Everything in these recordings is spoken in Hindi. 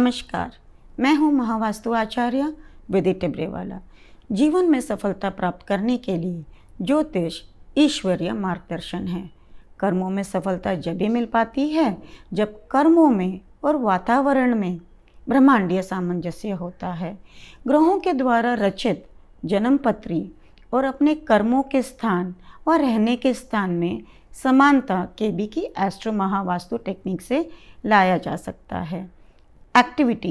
नमस्कार मैं हूं महावास्तु आचार्य विदि टिब्रेवाला जीवन में सफलता प्राप्त करने के लिए ज्योतिष ईश्वरीय मार्गदर्शन है कर्मों में सफलता जब ही मिल पाती है जब कर्मों में और वातावरण में ब्रह्मांडीय सामंजस्य होता है ग्रहों के द्वारा रचित जन्मपत्री और अपने कर्मों के स्थान और रहने के स्थान में समानता के बी की एस्ट्रो महावास्तु टेक्निक से लाया जा सकता है एक्टिविटी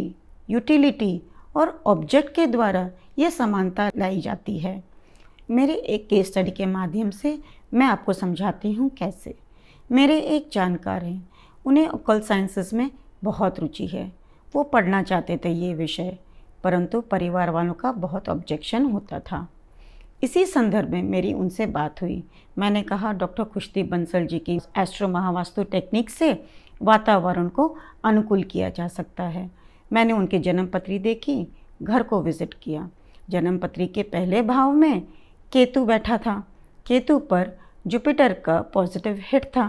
यूटिलिटी और ऑब्जेक्ट के द्वारा ये समानता लाई जाती है मेरे एक केस स्टडी के माध्यम से मैं आपको समझाती हूँ कैसे मेरे एक जानकार हैं उन्हें ओकल साइंसेस में बहुत रुचि है वो पढ़ना चाहते थे ये विषय परंतु परिवार वालों का बहुत ऑब्जेक्शन होता था इसी संदर्भ में मेरी उनसे बात हुई मैंने कहा डॉक्टर खुशदीप बंसल जी की एस्ट्रो महावास्तु टेक्निक से वातावरण को अनुकूल किया जा सकता है मैंने उनकी जन्मपत्री देखी घर को विज़िट किया जन्मपत्री के पहले भाव में केतु बैठा था केतु पर जुपिटर का पॉजिटिव हिट था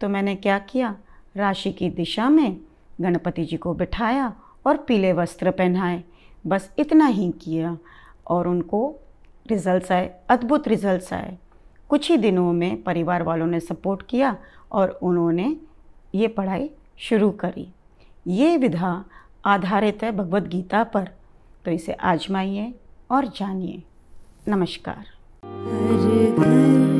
तो मैंने क्या किया राशि की दिशा में गणपति जी को बिठाया और पीले वस्त्र पहनाए बस इतना ही किया और उनको रिज़ल्ट्स आए अद्भुत रिज़ल्ट्स आए कुछ ही दिनों में परिवार वालों ने सपोर्ट किया और उन्होंने ये पढ़ाई शुरू करी ये विधा आधारित है भगवत गीता पर तो इसे आजमाइए और जानिए नमस्कार हर